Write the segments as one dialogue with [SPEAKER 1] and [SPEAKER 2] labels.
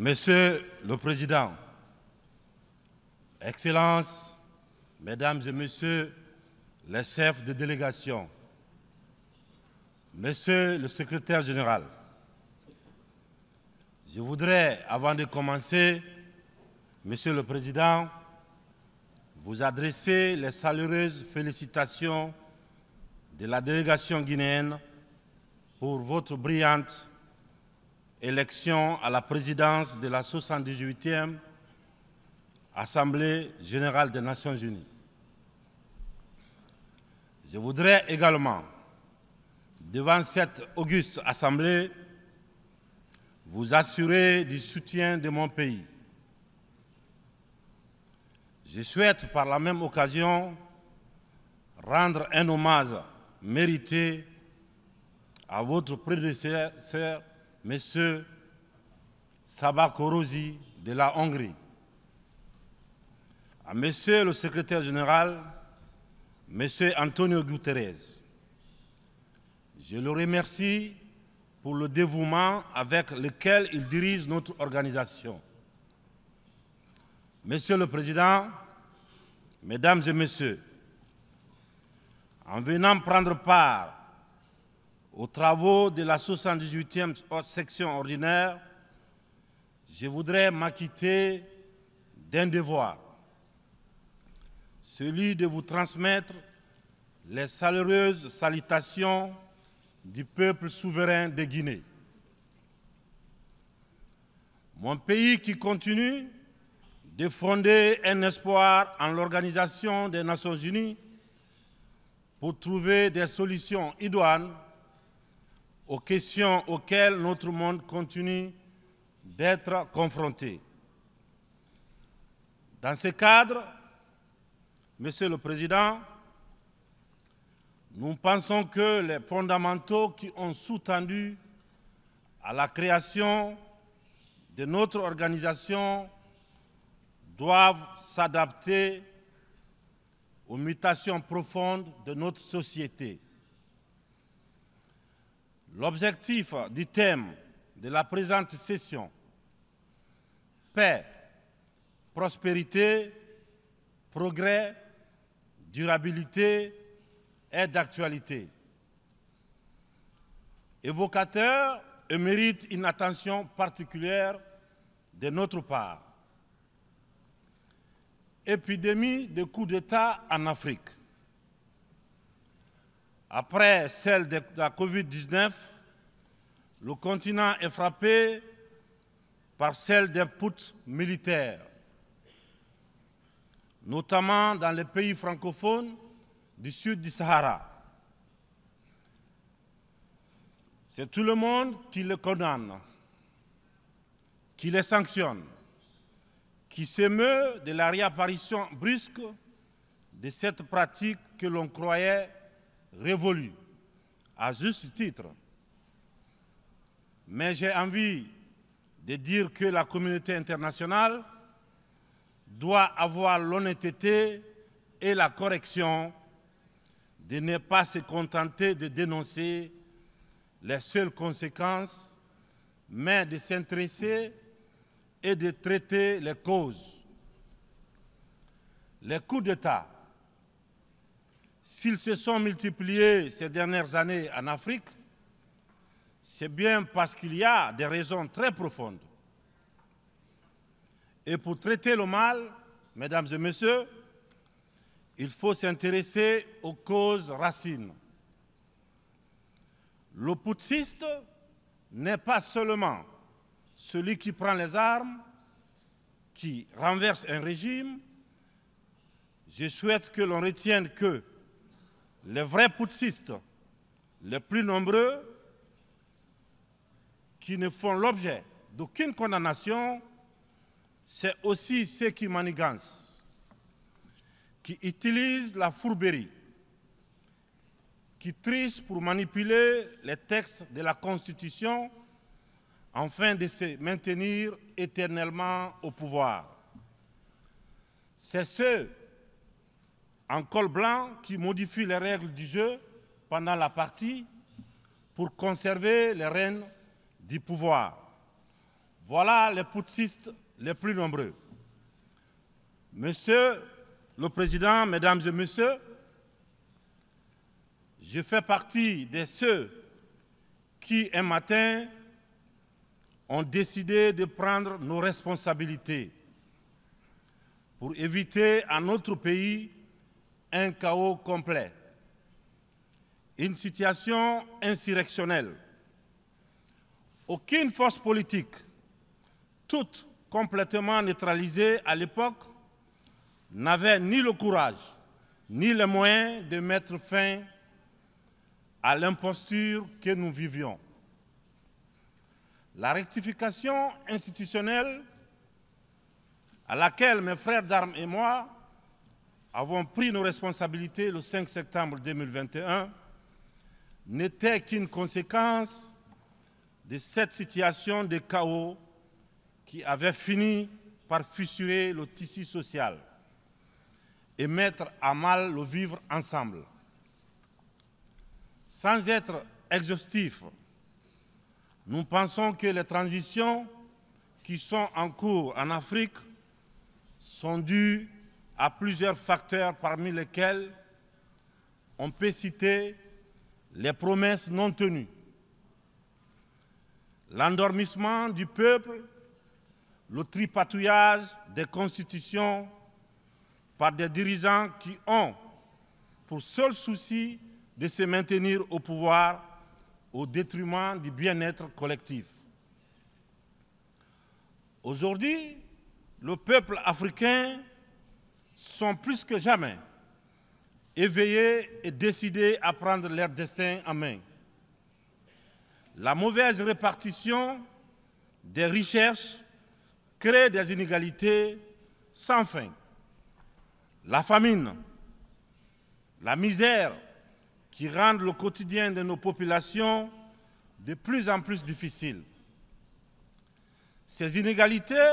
[SPEAKER 1] Monsieur le Président, Excellences, Mesdames et Messieurs les chefs de délégation, Monsieur le Secrétaire général, je voudrais, avant de commencer, Monsieur le Président, vous adresser les salueuses félicitations de la délégation guinéenne pour votre brillante élection à la présidence de la 78e Assemblée générale des Nations unies. Je voudrais également, devant cette auguste Assemblée, vous assurer du soutien de mon pays. Je souhaite par la même occasion rendre un hommage mérité à votre prédécesseur, M. Sabakorosi de la Hongrie, à M. le secrétaire général, M. Antonio Guterres. Je le remercie pour le dévouement avec lequel il dirige notre organisation. Monsieur le Président, Mesdames et Messieurs, en venant prendre part aux travaux de la 78e section ordinaire, je voudrais m'acquitter d'un devoir, celui de vous transmettre les salueuses salutations du peuple souverain de Guinée. Mon pays qui continue de fonder un espoir en l'Organisation des Nations Unies pour trouver des solutions idoines aux questions auxquelles notre monde continue d'être confronté. Dans ce cadre, Monsieur le Président, nous pensons que les fondamentaux qui ont sous-tendu à la création de notre organisation doivent s'adapter aux mutations profondes de notre société. L'objectif du thème de la présente session, paix, prospérité, progrès, durabilité est d'actualité. Évocateur et mérite une attention particulière de notre part. Épidémie de coups d'État en Afrique après celle de la Covid-19, le continent est frappé par celle des puts militaires, notamment dans les pays francophones du sud du Sahara. C'est tout le monde qui les condamne, qui les sanctionne, qui s'émeut de la réapparition brusque de cette pratique que l'on croyait révolue, à juste titre. Mais j'ai envie de dire que la communauté internationale doit avoir l'honnêteté et la correction de ne pas se contenter de dénoncer les seules conséquences, mais de s'intéresser et de traiter les causes. Les coups d'État s'ils se sont multipliés ces dernières années en Afrique, c'est bien parce qu'il y a des raisons très profondes. Et pour traiter le mal, mesdames et messieurs, il faut s'intéresser aux causes racines. Le n'est pas seulement celui qui prend les armes, qui renverse un régime. Je souhaite que l'on retienne que les vrais putschistes, les plus nombreux, qui ne font l'objet d'aucune condamnation, c'est aussi ceux qui manigancent, qui utilisent la fourberie, qui trichent pour manipuler les textes de la Constitution afin de se maintenir éternellement au pouvoir. C'est ceux en col blanc qui modifie les règles du jeu pendant la partie pour conserver les rênes du pouvoir. Voilà les putschistes les plus nombreux. Monsieur le Président, Mesdames et Messieurs, je fais partie de ceux qui, un matin, ont décidé de prendre nos responsabilités pour éviter à notre pays un chaos complet, une situation insurrectionnelle. Aucune force politique, toute complètement neutralisée à l'époque, n'avait ni le courage ni les moyens de mettre fin à l'imposture que nous vivions. La rectification institutionnelle à laquelle mes frères d'armes et moi avons pris nos responsabilités le 5 septembre 2021 n'était qu'une conséquence de cette situation de chaos qui avait fini par fissurer le tissu social et mettre à mal le vivre ensemble. Sans être exhaustif, nous pensons que les transitions qui sont en cours en Afrique sont dues à plusieurs facteurs parmi lesquels on peut citer les promesses non tenues, l'endormissement du peuple, le tripatouillage des constitutions par des dirigeants qui ont pour seul souci de se maintenir au pouvoir au détriment du bien-être collectif. Aujourd'hui, le peuple africain sont plus que jamais éveillés et décidés à prendre leur destin en main. La mauvaise répartition des richesses crée des inégalités sans fin. La famine, la misère qui rendent le quotidien de nos populations de plus en plus difficile. Ces inégalités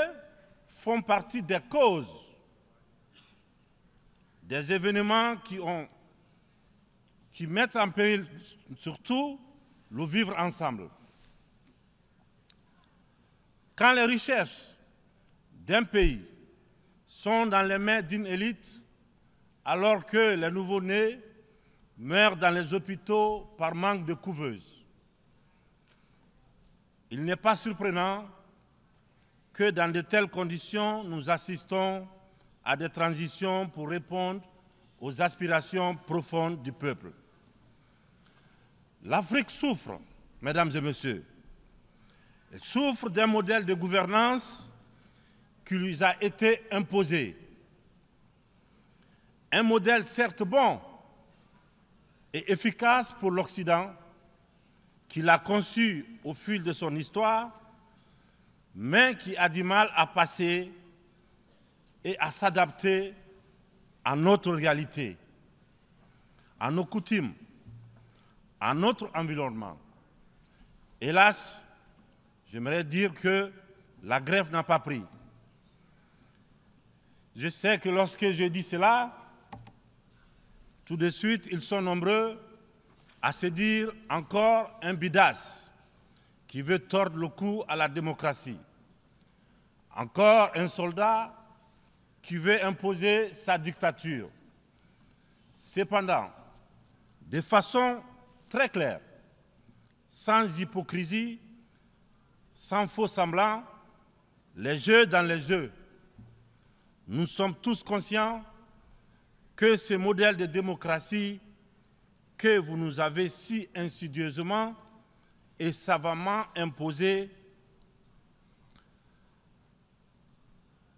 [SPEAKER 1] font partie des causes des événements qui, ont, qui mettent en péril surtout le vivre ensemble. Quand les richesses d'un pays sont dans les mains d'une élite, alors que les nouveau-nés meurent dans les hôpitaux par manque de couveuses. Il n'est pas surprenant que dans de telles conditions, nous assistons à des transitions pour répondre aux aspirations profondes du peuple. L'Afrique souffre, mesdames et messieurs. Elle souffre d'un modèle de gouvernance qui lui a été imposé. Un modèle certes bon et efficace pour l'Occident, qu'il a conçu au fil de son histoire, mais qui a du mal à passer et à s'adapter à notre réalité, à nos coutumes, à notre environnement. Hélas, j'aimerais dire que la grève n'a pas pris. Je sais que lorsque je dis cela, tout de suite, ils sont nombreux à se dire encore un bidas qui veut tordre le cou à la démocratie. Encore un soldat qui veut imposer sa dictature. Cependant, de façon très claire, sans hypocrisie, sans faux semblant, les jeux dans les jeux. Nous sommes tous conscients que ce modèle de démocratie que vous nous avez si insidieusement et savamment imposé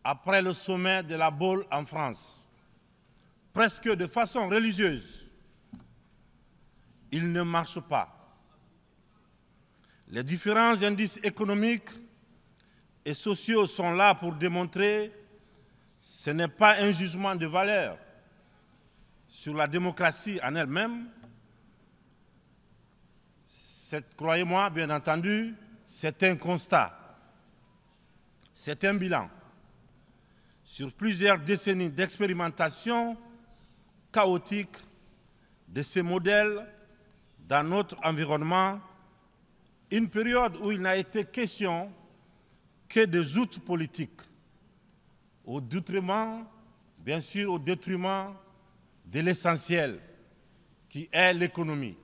[SPEAKER 1] après le sommet de la Baule en France. Presque de façon religieuse, il ne marche pas. Les différents indices économiques et sociaux sont là pour démontrer que ce n'est pas un jugement de valeur sur la démocratie en elle-même. Croyez-moi, bien entendu, c'est un constat, c'est un bilan sur plusieurs décennies d'expérimentation chaotique de ces modèles dans notre environnement, une période où il n'a été question que des outils politiques, au détriment, bien sûr, au détriment de l'essentiel, qui est l'économie,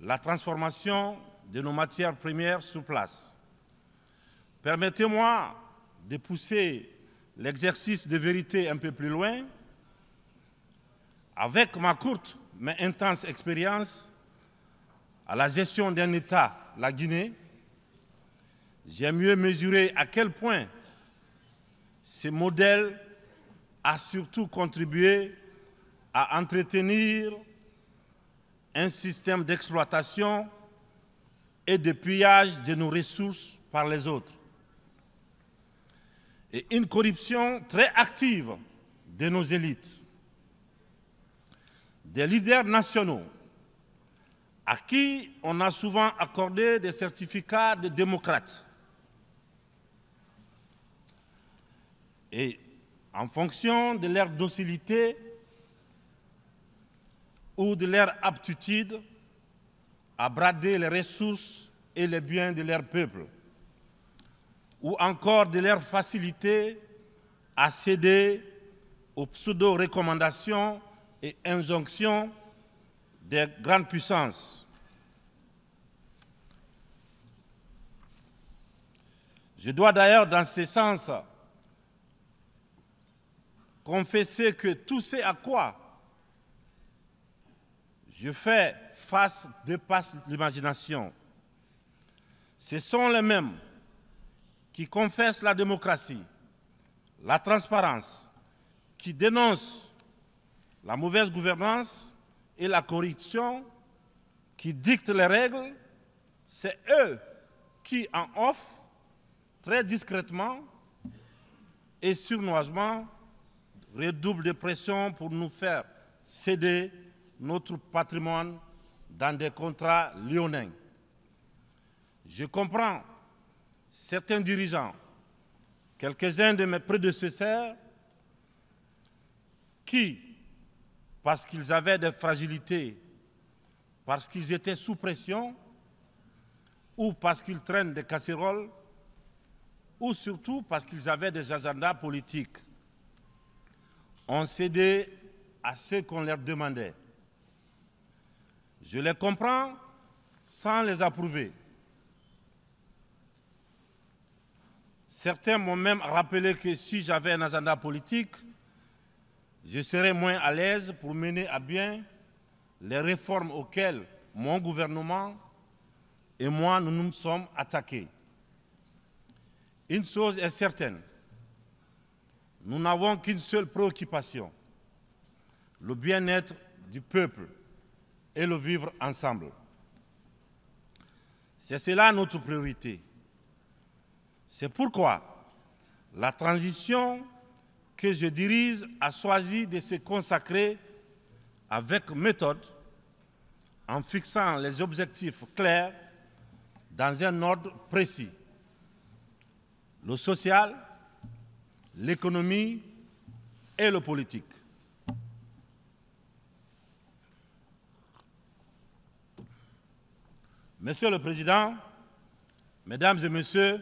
[SPEAKER 1] la transformation de nos matières premières sur place. Permettez-moi de pousser l'exercice de vérité un peu plus loin, avec ma courte mais intense expérience à la gestion d'un État, la Guinée, j'ai mieux mesuré à quel point ce modèle a surtout contribué à entretenir un système d'exploitation et de pillage de nos ressources par les autres et une corruption très active de nos élites, des leaders nationaux à qui on a souvent accordé des certificats de démocrates. Et en fonction de leur docilité ou de leur aptitude à brader les ressources et les biens de leur peuple ou encore de leur facilité à céder aux pseudo-recommandations et injonctions des grandes puissances. Je dois d'ailleurs, dans ce sens, confesser que tout ce à quoi je fais face dépasse l'imagination. Ce sont les mêmes qui confessent la démocratie, la transparence, qui dénoncent la mauvaise gouvernance et la corruption, qui dictent les règles, c'est eux qui en offrent très discrètement et surnoisement redoublent de pression pour nous faire céder notre patrimoine dans des contrats lyonnais. Je comprends certains dirigeants, quelques-uns de mes prédécesseurs, qui, parce qu'ils avaient des fragilités, parce qu'ils étaient sous pression, ou parce qu'ils traînent des casseroles, ou surtout parce qu'ils avaient des agendas politiques, ont cédé à ce qu'on leur demandait. Je les comprends sans les approuver. Certains m'ont même rappelé que si j'avais un agenda politique, je serais moins à l'aise pour mener à bien les réformes auxquelles mon gouvernement et moi, nous nous sommes attaqués. Une chose est certaine, nous n'avons qu'une seule préoccupation, le bien-être du peuple et le vivre ensemble. C'est cela notre priorité. C'est pourquoi la transition que je dirige a choisi de se consacrer avec méthode en fixant les objectifs clairs dans un ordre précis. Le social, l'économie et le politique. Monsieur le Président, Mesdames et Messieurs,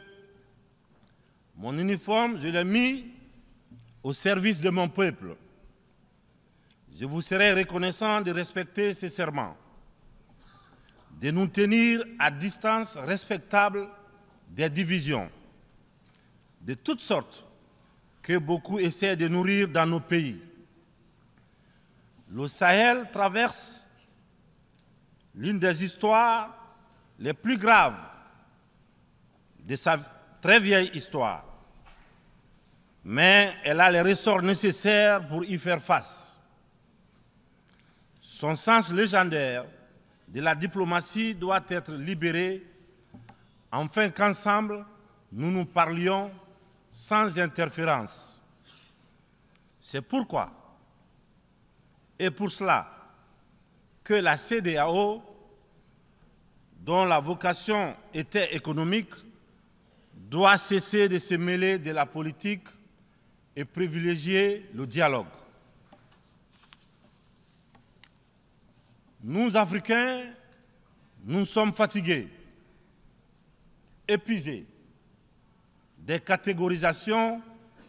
[SPEAKER 1] mon uniforme, je l'ai mis au service de mon peuple. Je vous serai reconnaissant de respecter ce serment, de nous tenir à distance respectable des divisions, de toutes sortes que beaucoup essaient de nourrir dans nos pays. Le Sahel traverse l'une des histoires les plus graves de sa très vieille histoire mais elle a les ressorts nécessaires pour y faire face. Son sens légendaire de la diplomatie doit être libéré afin qu'ensemble, nous nous parlions sans interférence. C'est pourquoi et pour cela que la CDAO, dont la vocation était économique, doit cesser de se mêler de la politique et privilégier le dialogue. Nous, Africains, nous sommes fatigués, épuisés des catégorisations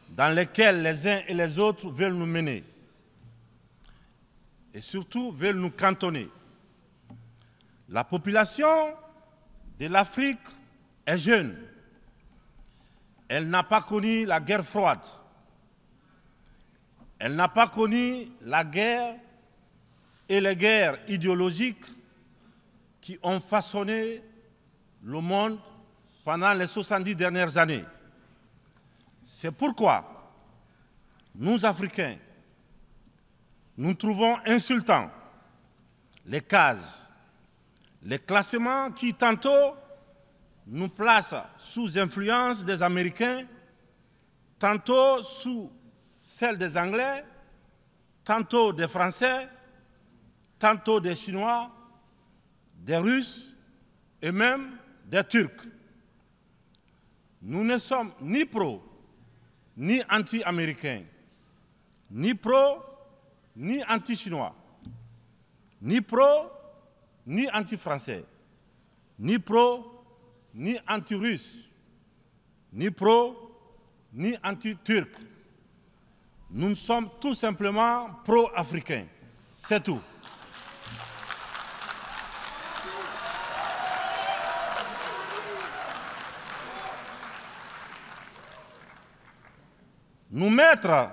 [SPEAKER 1] dans lesquelles les uns et les autres veulent nous mener et surtout veulent nous cantonner. La population de l'Afrique est jeune. Elle n'a pas connu la guerre froide. Elle n'a pas connu la guerre et les guerres idéologiques qui ont façonné le monde pendant les 70 dernières années. C'est pourquoi nous, Africains, nous trouvons insultants les cases, les classements qui tantôt nous placent sous influence des Américains, tantôt sous celle des Anglais, tantôt des Français, tantôt des Chinois, des Russes et même des Turcs. Nous ne sommes ni pro, ni anti-américains, ni pro, ni anti-chinois, ni pro, ni anti-français, ni pro, ni anti-russe, ni pro, ni anti turcs nous sommes tout simplement pro-africains. C'est tout. Nous mettre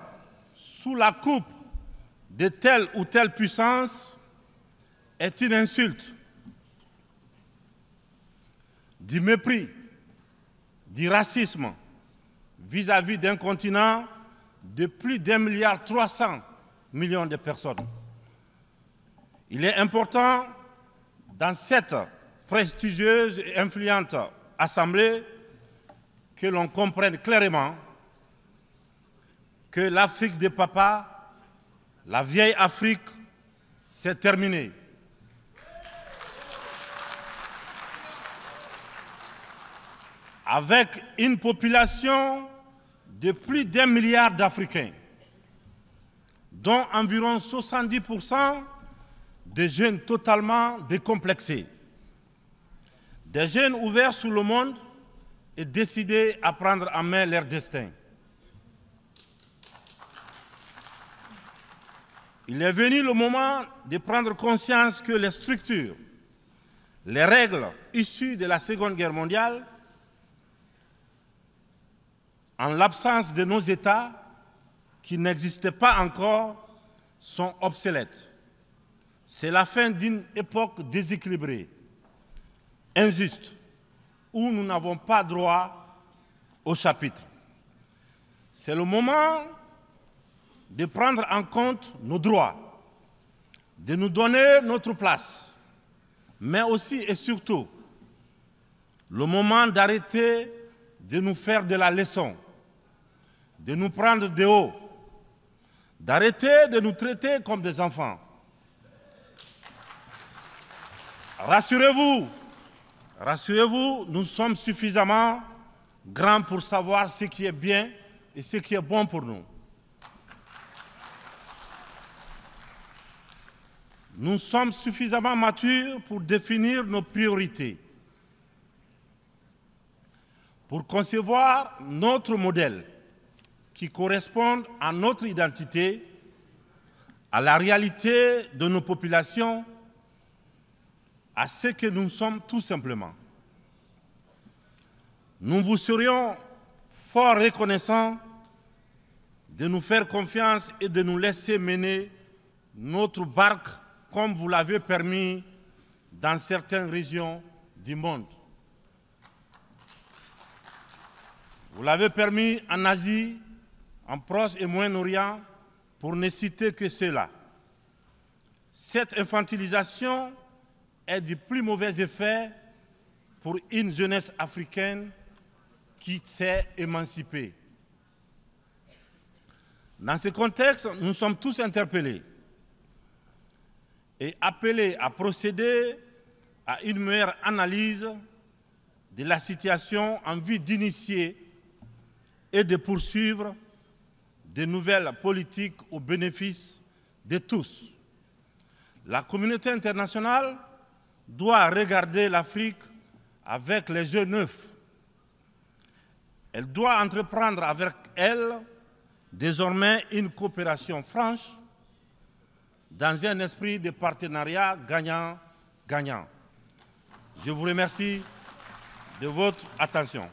[SPEAKER 1] sous la coupe de telle ou telle puissance est une insulte, du mépris, du racisme vis-à-vis d'un continent de plus d'un milliard 300 millions de personnes. Il est important, dans cette prestigieuse et influente Assemblée, que l'on comprenne clairement que l'Afrique des papa, la vieille Afrique, c'est terminé. Avec une population de plus d'un milliard d'Africains, dont environ 70% des jeunes totalement décomplexés, des jeunes ouverts sur le monde et décidés à prendre en main leur destin. Il est venu le moment de prendre conscience que les structures, les règles issues de la Seconde Guerre mondiale en l'absence de nos États qui n'existaient pas encore, sont obsolètes. C'est la fin d'une époque déséquilibrée, injuste, où nous n'avons pas droit au chapitre. C'est le moment de prendre en compte nos droits, de nous donner notre place, mais aussi et surtout le moment d'arrêter de nous faire de la leçon de nous prendre de haut, d'arrêter de nous traiter comme des enfants. Rassurez-vous, rassurez-vous, nous sommes suffisamment grands pour savoir ce qui est bien et ce qui est bon pour nous. Nous sommes suffisamment matures pour définir nos priorités, pour concevoir notre modèle qui correspondent à notre identité, à la réalité de nos populations, à ce que nous sommes tout simplement. Nous vous serions fort reconnaissants de nous faire confiance et de nous laisser mener notre barque comme vous l'avez permis dans certaines régions du monde. Vous l'avez permis en Asie, en Proche et Moyen-Orient, pour ne citer que cela. Cette infantilisation est du plus mauvais effet pour une jeunesse africaine qui s'est émancipée. Dans ce contexte, nous sommes tous interpellés et appelés à procéder à une meilleure analyse de la situation en vue d'initier et de poursuivre des nouvelles politiques au bénéfice de tous. La communauté internationale doit regarder l'Afrique avec les yeux neufs. Elle doit entreprendre avec elle désormais une coopération franche dans un esprit de partenariat gagnant-gagnant. Je vous remercie de votre attention.